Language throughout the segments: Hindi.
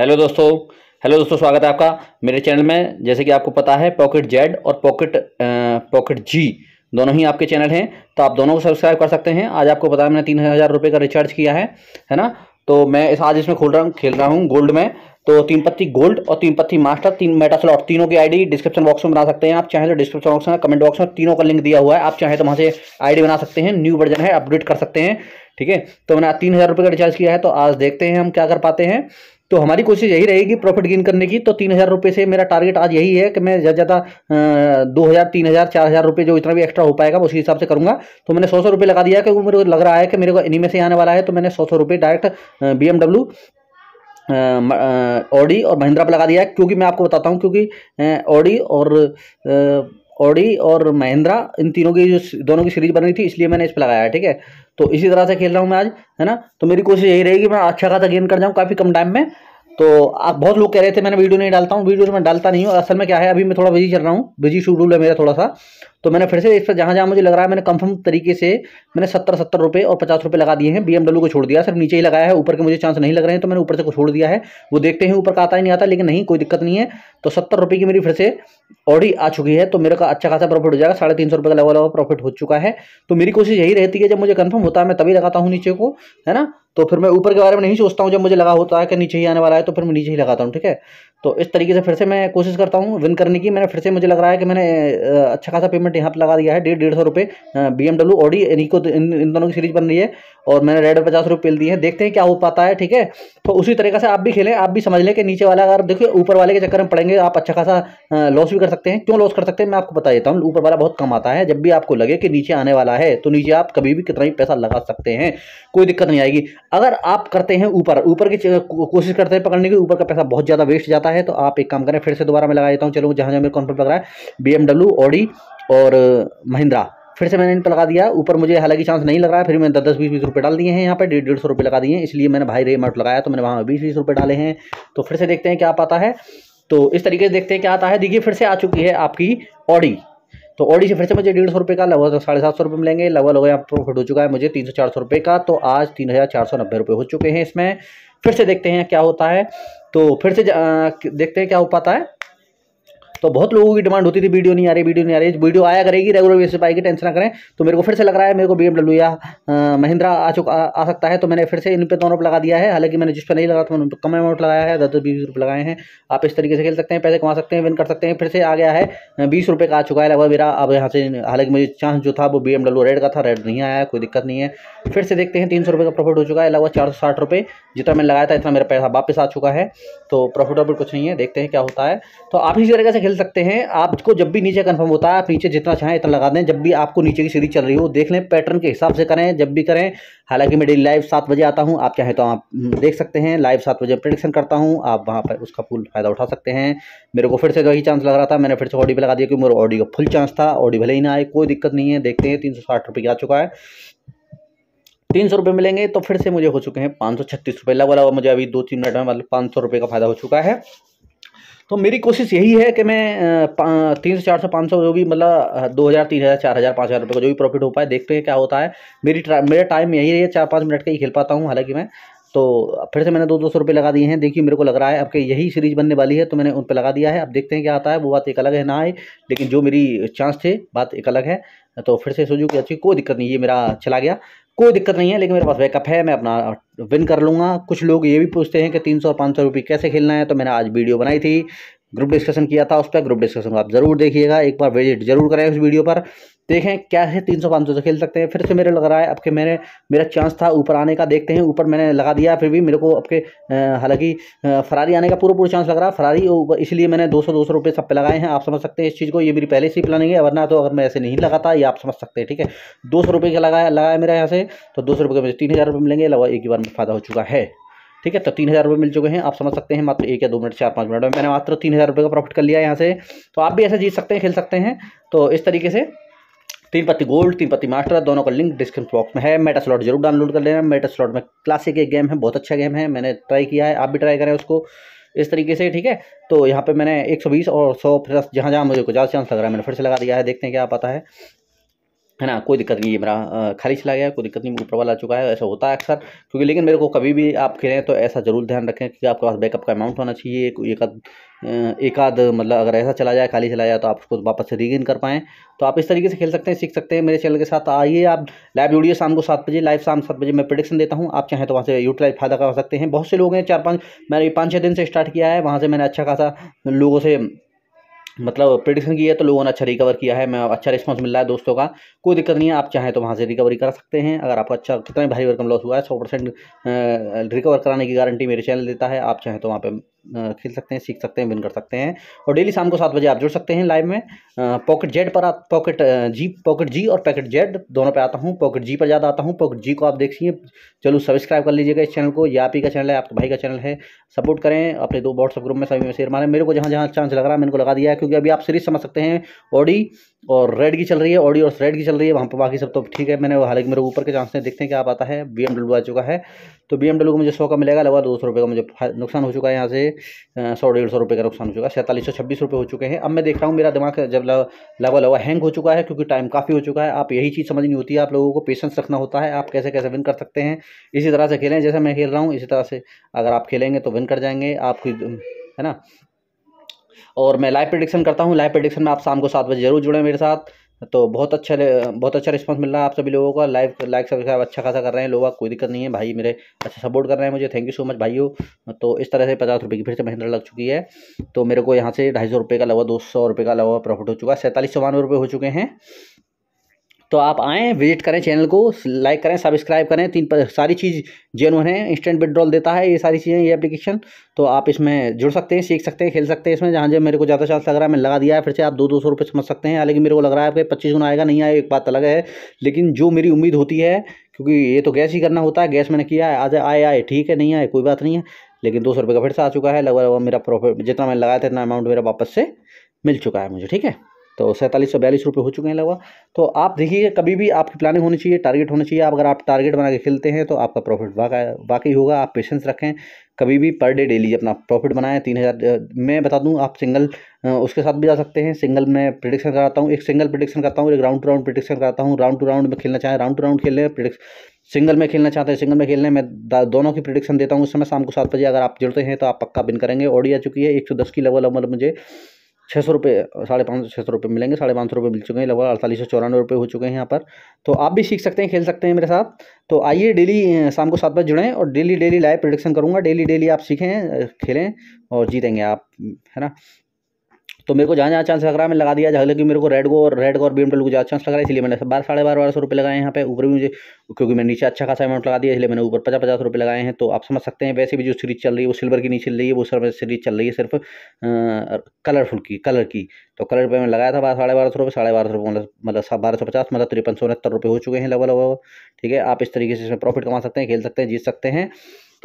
हेलो दोस्तों हेलो दोस्तों स्वागत है आपका मेरे चैनल में जैसे कि आपको पता है पॉकेट जेड और पॉकेट पॉकेट जी दोनों ही आपके चैनल हैं तो आप दोनों को सब्सक्राइब कर सकते हैं आज आपको पता है मैंने तीन हज़ार रुपये का रिचार्ज किया है है ना तो मैं इस आज इसमें खोल रहा हूँ खेल रहा हूँ गोल्ड में तो तीन पत्ती गोल्ड और तीन पत्ती मास्टर तीन मेटा स्लॉट तीनों की आईडी डिस्क्रिप्शन बॉक्स में बना सकते हैं आप चाहे तो डिस्क्रिप्शन बॉक्स में कमेंट बॉक्स में तीनों का लिंक दिया हुआ है आप चाहे तो वहाँ से आईडी बना सकते हैं न्यू वर्जन है अपडेट कर सकते हैं ठीक है तो मैंने तीन हज़ार रुपये का रिचार्ज किया है तो आज देखते हैं हम क्या कर पाते हैं तो हमारी कोशिश यही रहेगी प्रॉफिट गेन करने की तो तीन हज़ार रुपये से मेरा टारगेट आज यही है कि मैं ज़्यादा ज़्यादा दो हज़ार तीन हज़ार चार हज़ार रुपये जो इतना भी एक्स्ट्रा हो पाएगा उसी हिसाब से करूँगा तो मैंने सौ सौ रुपये लगा दिया क्योंकि मेरे को लग रहा है कि मेरे को इन्हीं में से आने वाला है तो मैंने सौ सौ रुपये डायरेक्ट बी एमडब्ल्यू ऑडी और महिंद्रा पर लगा दिया है क्योंकि मैं आपको बताता हूँ क्योंकि ऑडी और ऑडी और महिंद्रा इन तीनों की जो दोनों की सीरीज बन रही थी इसलिए मैंने इस पर लगाया है ठीक है तो इसी तरह से खेल रहा हूँ मैं आज है ना तो मेरी कोशिश यही रहेगी मैं अच्छा खासा गेन कर जाऊँ काफ़ी कम टाइम में तो आप बहुत लोग कह रहे थे मैंने वीडियो नहीं डालता हूँ वीडियो मैं डालता नहीं हूँ असल में क्या है अभी मैं थोड़ा बिजी चल रहा हूँ बिजी शेड्यूल है मेरा थोड़ा सा तो मैंने फिर से इस पर जहाँ जहाँ मुझे लग रहा है मैंने कंफर्म तरीके से मैंने सत्तर सत्तर रुपये और पचास रुपये लगा दिए हैं बी को छोड़ दिया सिर्फ नीचे ही लगाया है ऊपर के मुझे चांस नहीं लग रहे हैं तो मैंने ऊपर से को छोड़ दिया है वो देखते हैं ऊपर का आता ही नहीं आता लेकिन नहीं कोई दिक्कत नहीं है तो सत्तर रुपये की मेरी फिर से ऑडी आ चुकी है तो मेरे का अच्छा खासा प्रॉफिट हो जाएगा साढ़े तीन सौ रुपये का लेवल प्रॉफिट हो चुका है तो मेरी कोशिश यही रहती है जब मुझे कन्फर्म होता है मैं तभी लगाता हूँ नीचे को है ना तो फिर मैं ऊपर के बारे में नहीं सोचता हूँ जब मुझे लगा होता है कि नीचे ही आने वाला है तो फिर मैं नीचे ही लगाता हूँ ठीक है तो इस तरीके से फिर से मैं कोशिश करता हूँ विन करने की मैंने फिर से मुझे लग रहा है कि मैंने अच्छा खासा पेमेंट अपार्टमेंट यहाँ पर लगा दिया है डेढ़ डेढ़ सौ रुपये बी एमडब्ल्यू ऑडी इनको इन, दोनों की सीरीज बन रही है और मैंने रेड पचास रुपये पेल दी है देखते हैं क्या हो पाता है ठीक है तो उसी तरीके से आप भी खेलें आप भी समझ लें कि नीचे वाला अगर देखिए ऊपर वाले के चक्कर में पड़ेंगे आप अच्छा खासा लॉस भी कर सकते हैं क्यों लॉस कर सकते हैं मैं आपको बता देता हूँ ऊपर वाला बहुत कम आता है जब भी आपको लगे कि नीचे आने वाला है तो नीचे आप कभी भी कितना भी पैसा लगा सकते हैं कोई दिक्कत नहीं आएगी अगर आप करते हैं ऊपर ऊपर की कोशिश करते हैं पकड़ने की ऊपर का पैसा बहुत ज़्यादा वेस्ट जाता है तो आप एक काम करें फिर से दोबारा मैं लगा देता हूँ चलो जहाँ जहाँ मेरे कॉन्फर्म लग रहा है बी एमडब्ल्यू ऑडी और महिंद्रा फिर से मैंने इन पर लगा दिया ऊपर मुझे हालांकि चांस नहीं लग रहा है फिर मैंने दस बीस बीस रुपये डाल दिए हैं यहाँ पे डेढ़ डेढ़ सौ रुपये लगा दिए हैं इसलिए मैंने भाई रे अमाउंट लगाया तो मैंने वहाँ बीस बीस रुपये डाले हैं तो फिर से देखते हैं क्या पाता है तो इस तरीके से देखते हैं क्या आता है देखिए फिर से आ चुकी है आपकी ऑडी तो ऑडी से फिर से मुझे डेढ़ सौ रुपये का लगभग तो साढ़े सात सौ रुपये मिलेंगे लगभग लगभग यहाँ प्रॉफिट हो चुका है मुझे तीन सौ चार सौ रुपये का तो आज तीन हज़ार चार सौ नब्बे रुपये हो चुके हैं इसमें फिर से देखते हैं क्या होता है तो फिर से देखते हैं क्या हो पाता है तो बहुत लोगों की डिमांड होती थी वीडियो नहीं आ रही वीडियो नहीं आ रही वीडियो आया करेगी रेगुलर बेस पर आएगी टेंशन ना करें तो मेरे को फिर से लग रहा है मेरे को बी या महिंद्रा आ चुका आ सकता है तो मैंने फिर से इन पर दोनों पर लगा दिया है हालांकि मैंने जिस पर नहीं लगा था मैंने उन पर कम अमाउंट लगाया है दस दस बीस रुपये लगाए हैं आप इस तरीके से खेल सकते हैं पैसे कमा सकते हैं विन कर सकते हैं फिर से आ गया है बीस रुपये का आ चुका है लगभग मेरा अब यहाँ से हालांकि मुझे चांस जो था वो बी रेड का था रेड नहीं आया कोई दिक्कत नहीं है फिर से देखते हैं तीन सौ का प्रॉफिट हो चुका है लगभग चार सौ साठ रुपये जितना मैंने लगाया था इतना मेरा पैसा वापस आ चुका है तो प्रॉफिट वॉफिट कुछ नहीं है देखते हैं क्या होता है तो आप इसी तरीके से खेल सकते हैं आपको जब भी नीचे कन्फर्म होता है आप नीचे जितना चाहें इतना लगा दें जब भी आपको नीचे की सीढ़ी चल रही हो देख लें पैटर्न के हिसाब से करें जब भी करें हालांकि मैं डेली लाइव सात बजे आता हूं आप चाहें तो आप हम्म, देख सकते हैं लाइव सात बजे प्रडिक्शन करता हूँ आप वहाँ पर उसका फुल फ़ायदा उठा सकते हैं मेरे को फिर से वही तो चांस लग रहा था मैंने फिर से ऑडी पर लगा दिया क्योंकि मेरा ऑडी का फुल चांस था ऑडी भले ही ना आए कोई दिक्कत नहीं है देखते हैं तीन सौ आ चुका है तीन सौ रुपये मिलेंगे तो फिर से मुझे हो चुके हैं पाँच सौ छत्तीस रुपये लगभग लगभग मुझे अभी दो तीन मिनट में मतलब पाँच सौ रुपये का फ़ायदा हो चुका है तो मेरी कोशिश यही है कि मैं तीन सौ चार सौ पाँच सौ जो भी मतलब दो हज़ार तीन हज़ार चार हज़ार पाँच हज़ार रुपये का जो भी प्रॉफिट हो पाए देखते हैं क्या होता है मेरी मेरा टाइम यही है चार पाँच मिनट का ही खेल पाता हूँ हालांकि मैं तो फिर से मैंने दो दो सौ रुपये लगा दिए हैं देखिए मेरे को लग रहा है अब यही सीरीज बनने वाली है तो मैंने उन पर लगा दिया है अब देखते हैं क्या आता है वो बात एक अलग है ना आए लेकिन जो मेरी चांस थे बात एक अलग है तो फिर से सोचू कि अच्छी कोई दिक्कत नहीं ये मेरा चला गया कोई दिक्कत नहीं है लेकिन मेरे पास बैकअप है मैं अपना विन कर लूँगा कुछ लोग ये भी पूछते हैं कि तीन सौ और पाँच सौ रुपये कैसे खेलना है तो मैंने आज वीडियो बनाई थी ग्रुप डिस्कशन किया था उस पर ग्रुप डिस्कशन आप ज़रूर देखिएगा एक बार विजिट जरूर करें उस वीडियो पर देखें क्या है तीन सौ पाँच सौ से तो खेल सकते हैं फिर से मेरे लग रहा है अब के मैंने मेरा चांस था ऊपर आने का देखते हैं ऊपर मैंने लगा दिया फिर भी मेरे को अब के हालांकि फरारी आने का पूरा पूरा चांस लग रहा है फरारी इसलिए मैंने दो सौ दो सौ रुपये सब पे लगाए हैं आप समझ सकते हैं इस चीज़ को ये मेरी पहले से ही प्लानिंग है वरना तो अगर मैं ऐसे नहीं लगाता ये आप समझ सकते हैं ठीक है दो सौ रुपये का लगाया लगाया मेरा यहाँ से तो दो सौ रुपये का मुझे तीन हज़ार रुपये मिलेंगे लगभग एक ही बार में फ़ायदा हो चुका है ठीक है तो तीन हज़ार रुपये मिल चुके हैं आप समझ सकते हैं मात्र एक या दो मिनट चार पाँच मिनट में मैंने मात्र तीन हज़ार रुपये का प्रॉफिट कर लिया यहाँ से तो आप भी ऐसे जीत सकते हैं खेल सकते हैं तो इस तरीके से तीन पत्ती गोल्ड तीन पत्ती मास्टर दोनों का लिंक डिस्क्रिप्शन बॉक्स में है मेटा स्लॉट जरूर डाउनलोड कर लेना मेटा स्लॉट में क्लासिक एक गेम है बहुत अच्छा गेम है मैंने ट्राई किया है आप भी ट्राई करें उसको इस तरीके से ठीक है तो यहाँ पे मैंने 120 और 100 प्लस जहाँ जहाँ मुझे कुछ ज़्यादा चांस लग रहा है मैंने फिर से लगा दिया है देखते हैं क्या पता है है ना कोई दिक्कत नहीं है मेरा खाली चला गया कोई दिक्कत नहीं ऊपर वाला चुका है ऐसा होता है अक्सर क्योंकि लेकिन मेरे को कभी भी आप खेलें तो ऐसा ज़रूर ध्यान रखें कि आपके पास बैकअप का अमाउंट होना चाहिए एक आध एक आध मतलब अगर ऐसा चला जाए खाली चला जाए तो आप उसको वापस से रीगेन कर पाएँ तो आप इस तरीके से खेल सकते हैं सीख सकते हैं मेरे चैनल के साथ आइए आप लाइव जुड़िए शाम को सात बजे लाइव शाम सात बजे मैं प्रडिक्शन देता हूँ आप चाहें तो वहाँ से यूटिलाइज फ़ायदा कर सकते हैं बहुत से लोग हैं चार पाँच मैंने पाँच छः दिन से स्टार्ट किया है वहाँ से मैंने अच्छा खासा लोगों से मतलब प्रडिक्शन किया तो लोगों ने अच्छा रिकवर किया है मैं अच्छा रिस्पांस मिल रहा है दोस्तों का कोई दिक्कत नहीं है आप चाहें तो वहाँ से रिकवरी कर सकते हैं अगर आपको अच्छा कितना भारी वर्कम लॉस हुआ है सौ परसेंट रिकवर कराने की गारंटी मेरे चैनल देता है आप चाहें तो वहाँ पर खेल सकते हैं सीख सकते हैं विन कर सकते हैं और डेली शाम को सात बजे आप जुड़ सकते हैं लाइव में पॉकेट जेड पर आप पॉकेट जी पॉकेट जी और पॉकेट जेड दोनों पे आता हूँ पॉकेट जी पर ज़्यादा आता हूँ पॉकेट जी को आप देखिए चलो सब्सक्राइब कर लीजिएगा इस चैनल को ये आप ही का चैनल है आपके भाई का चैनल है सपोर्ट करें अपने दो व्हाट्सअप ग्रुप में सभी में शेयर मारें मेरे को जहाँ जहाँ चांस लग रहा है मैंने को लगा दिया है क्योंकि अभी आप सीरीज समझ सकते हैं ऑडी और रेड की चल रही है ऑडियो और रेड की चल रही है वहाँ पर बाकी सब तो ठीक है मैंने हालांकि मेरे ऊपर के चांस नहीं देखते हैं क्या आता है बी आ चुका है तो बी को मुझे सौ का मिलेगा लगभग दो सौ रुपये का मुझे नुकसान हो चुका है यहाँ से सौ डेढ़ सौ रुपये का नुकसान हो चुका है सैंतालीस सौ छब्बीस रुपये हो चुके हैं अब मैं देख रहा हूँ मेरा दिमाग जब लगा लवा हैंग हो चुका है क्योंकि टाइम काफ़ी हो चुका है आप यही चीज़ समझनी होती है आप लोगों को पेशेंस रखना होता है आप कैसे कैसे विन कर सकते हैं इसी तरह से खेलें जैसे मैं खेल रहा हूँ इसी तरह से अगर आप खेलेंगे तो विन कर जाएंगे आपकी है ना और मैं लाइव प्रडिक्शन करता हूँ लाइव प्रडिक्शन में आप शाम को सात बजे जरूर जुड़ें मेरे साथ तो बहुत अच्छा बहुत अच्छा रिस्पांस मिल रहा है आप सभी लोगों का लाइव लाइक सब्सक्राइब अच्छा खासा कर रहे हैं लोग कोई दिक्कत नहीं है भाई मेरे अच्छा सपोर्ट कर रहे हैं मुझे थैंक यू सो मच भाइयों तो इस तरह से पचास रुपये की फिर से महिंद्रा लग चुकी है तो मेरे को यहाँ से ढाई सौ रुपये का लगभग दो सौ रुपये का लगभग प्रॉफिट हो चुका है सैंतालीस सौ बानवे रुपये हो चुके हैं तो आप आएँ विजिट करें चैनल को लाइक करें सब्सक्राइब करें तीन पर, सारी चीज़ जेनुअन है इंस्टेंट विड्रॉल देता है ये सारी चीज़ें ये एप्लीकेशन तो आप इसमें जुड़ सकते हैं सीख सकते हैं खेल सकते हैं इसमें जहाँ जब मेरे को ज़्यादा चांस लग रहा है मैंने लगा दिया है फिर से आप दो दो सौ रुपये समझ सकते हैं हालांकि मेरे को लग रहा है आपके पच्चीस गुना आएगा नहीं आएगा एक बात अलग है लेकिन जो मेरी उम्मीद होती है क्योंकि ये तो गैस ही करना होता है गैस मैंने किया है आज आए आए ठीक है नहीं आए कोई बात नहीं है लेकिन दो सौ रुपये का फिर से आ चुका है लगभग मेरा प्रॉफिट जितना मैंने लगाया था इतना अमाउंट मेरा वापस से मिल चुका है मुझे ठीक है तो सैंतालीस सौ बयालीस रुपये हो चुके हैं लगभग तो आप देखिए कभी भी आपकी प्लानिंग होनी चाहिए टारगेट होना चाहिए आप अगर आप टारगेट बना के खेलते हैं तो आपका प्रॉफिट वाकई होगा आप पेशेंस रखें कभी भी पर डे डेली अपना प्रॉफिट बनाएं तीन हज़ार मैं बता दूं आप सिंगल उसके साथ भी जा सकते हैं सिंगल में प्रिडिक्शन कराता हूं एक सिंगल प्रिडिक्शन करता हूं एक राउंड टू राउंड प्रिडिक्शन कराता हूं राउंड टू राउंड में खेलना चाहें राउंड टू राउंड खेल लें सिंगल में खेलना चाहते हैं सिंगल में खेलने में दोनों की प्रिडिक्शन देता हूँ उस समय शाम को सात बजे अगर आप जुड़ते हैं तो आप पक्का बिन करेंगे ऑडी आ चुकी है एक सौ दस की लगभग लगभग मुझे छः सौ रुपये साढ़े पाँच सौ छः सौ रुपये मिलेंगे साढ़े पाँच सौ रुपये मिल चुके हैं लगभग अड़तालीस सौ चौरानवे रुपये हो चुके हैं यहाँ पर तो आप भी सीख सकते हैं खेल सकते हैं मेरे साथ तो आइए डेली शाम को सात बजे जुड़ें और डेली डेली लाइव प्रोडक्शन करूँगा डेली डेली आप सीखें खेलें और जीतेंगे आप है ना तो मेरे को जहाँ जहाँ चांस लग रहा है मैं लगा दिया जहाँ लेकिन मेरे को रेड गो और रेड गो और बीम को ज़्यादा चांस लग रहा है इसलिए मैंने बार साढ़े बारह बारह सौ रुपये लगाए यहाँ पे ऊपर भी मुझे क्योंकि मैंने नीचे अच्छा खासा अमाउंट लगा दिया इसलिए मैंने ऊपर पचास पचास रुपये लगाए हैं तो आप समझ सकते हैं वैसे भी जो सीरीज चल रही है वो सिल्वर की नहीं चल रही है वो सर सीरीज चल रही है सिर्फ कलरफुल की कलर की तो कलर पर मैं लगाया था बारह साढ़े बारह सौ रुपये साढ़े बारह सौ मतलब मतलब बारह सौ पचास मतलब तिरपन सौ उनहत्तर रुपये हो चुके हैं लगभग लगभग ठीक है आप इस तरीके से इसमें प्रॉफिट कमा सकते हैं खेल सकते हैं जीत सकते हैं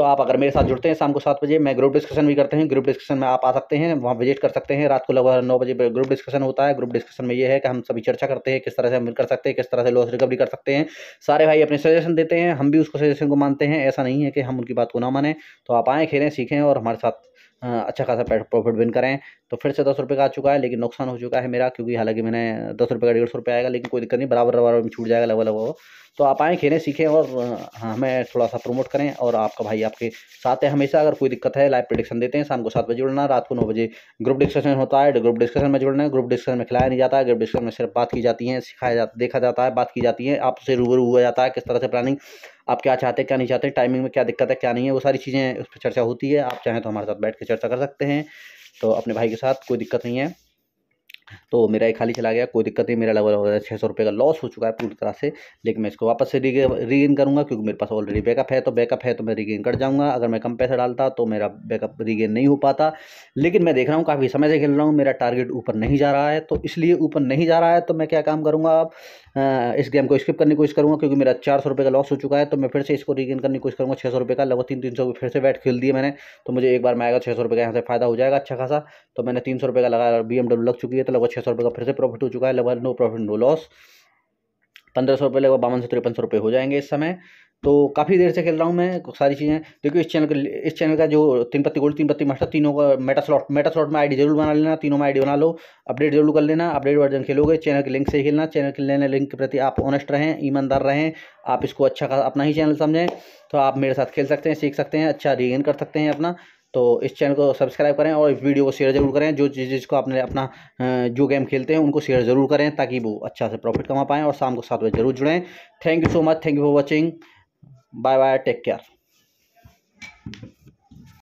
तो आप अगर मेरे साथ जुड़ते हैं शाम को सात बजे मैं ग्रुप डिस्कशन भी करते हैं ग्रुप डिस्कशन में आप आ सकते हैं वहाँ विजिट कर सकते हैं रात को लगभग नौ बजे ग्रुप डिस्कशन होता है ग्रुप डिस्कशन में ये है कि हम सभी चर्चा करते हैं किस तरह से हम कर सकते हैं किस तरह से लॉस रिकवरी कर सकते हैं सारे भाई अपने सजेशन देते हैं हम भी उसको सजेशन को मानते हैं ऐसा नहीं है कि हम उनकी बात को ना माने तो आप आएँ खेलें सीखें और हमारे साथ हाँ, अच्छा खासा प्रॉफिट विन करें तो फिर से दस रुपये का आ चुका है लेकिन नुकसान हो चुका है मेरा क्योंकि हालांकि मैंने दस रुपये का डेढ़ सौ रुपये आएगा लेकिन कोई दिक्कत नहीं बराबर बराबर में छूट जाएगा लगभग लगभग तो आप आएँ खेलें सीखें और हाँ, हमें थोड़ा सा प्रमोट करें और आपका भाई आपके साथ है हमेशा अगर कोई दिक्कत है लाइव प्रडिक्शन देते हैं शाम को सात बजे जुड़ना रात को नौ बजे ग्रुप डिस्कशन होता है ग्रुप डिस्कशन में जुड़ना है ग्रुप डिस्कशन में खिलाया नहीं जाता है ग्रुप डिस्कशन में सिर्फ बात की जाती है सिखाया जाता देखा जाता है बात की जाती है आपसे रूबरू हुआ जाता है किस तरह से प्लानिंग आप क्या चाहते हैं क्या नहीं चाहते टाइमिंग में क्या दिक्कत है क्या नहीं है वो सारी चीज़ें उस पर चर्चा होती है आप चाहें तो हमारे साथ बैठ कर चर्चा कर सकते हैं तो अपने भाई के साथ कोई दिक्कत नहीं है तो मेरा ये खाली चला गया कोई दिक्कत नहीं मेरा लगभग हो छः सौ रुपये का लॉस हो चुका है पूरी तरह से लेकिन मैं इसको वापस से रीगेन करूँगा क्योंकि मेरे पास ऑलरेडी बैकअप है तो बैकअप है तो मैं रीगेन कर जाऊँगा अगर मैं कम पैसा डालता तो मेरा बैकअप रीगेन नहीं हो पाता लेकिन मैं देख रहा हूँ काफ़ी समय से खेल रहा हूँ मेरा टारगेट ऊपर नहीं जा रहा है तो इसलिए ऊपर नहीं जा रहा है तो मैं क्या काम करूँगा अब इस गेम को स्किप करने की कोशिश करूँगा क्योंकि मेरा चार सौ का लॉस हो चुका है तो मैं फिर से इसको रीगेन करने की कोशिश करूँगा छः सौ का लगभग तीन तीन सौ फिर से बैट खेल दिए मैंने तो मुझे एक बार मैं आएगा छः सौ का यहाँ से फायदा हो जाएगा अच्छा खासा तो मैंने तीन सौ का लगाया बी लग चुकी है तो लगभग छः सौ रुपये का फिर से प्रॉफिट हो चुका है लगभग नो प्रॉफिट नो लॉस पंद्रह सौ रुपये लगभग बावन सौ तिरपन सौ रुपये हो जाएंगे इस समय तो काफ़ी देर से खेल रहा हूँ मैं सारी चीज़ें देखिए इस चैनल का इस चैनल का जो तीन पत्ती गोल्ड तीन पत्ती मास्टर तीनों का मेटा स्लॉट मेटा स्लॉट में आईडी जरूर बना लेना तीनों में आईडी बना लो अपडेट जरूर कर लेना अपडेट वर्जन खेलोगे चैनल के लिंक से खेलना चैनल के लेने लिंक के प्रति आप ऑनेस्ट रहें ईमानदार रहें आप इसको अच्छा अपना ही चैनल समझें तो आप मेरे साथ खेल सकते हैं सीख सकते हैं अच्छा रिगेन कर सकते हैं अपना तो इस चैनल को सब्सक्राइब करें और इस वीडियो को शेयर जरूर करें जो जिसको आपने अपना जो गेम खेलते हैं उनको शेयर जरूर करें ताकि वो अच्छा से प्रॉफिट कमा पाएँ और शाम को सात बजे जरूर जुड़ें thank you so much thank you for watching bye bye take care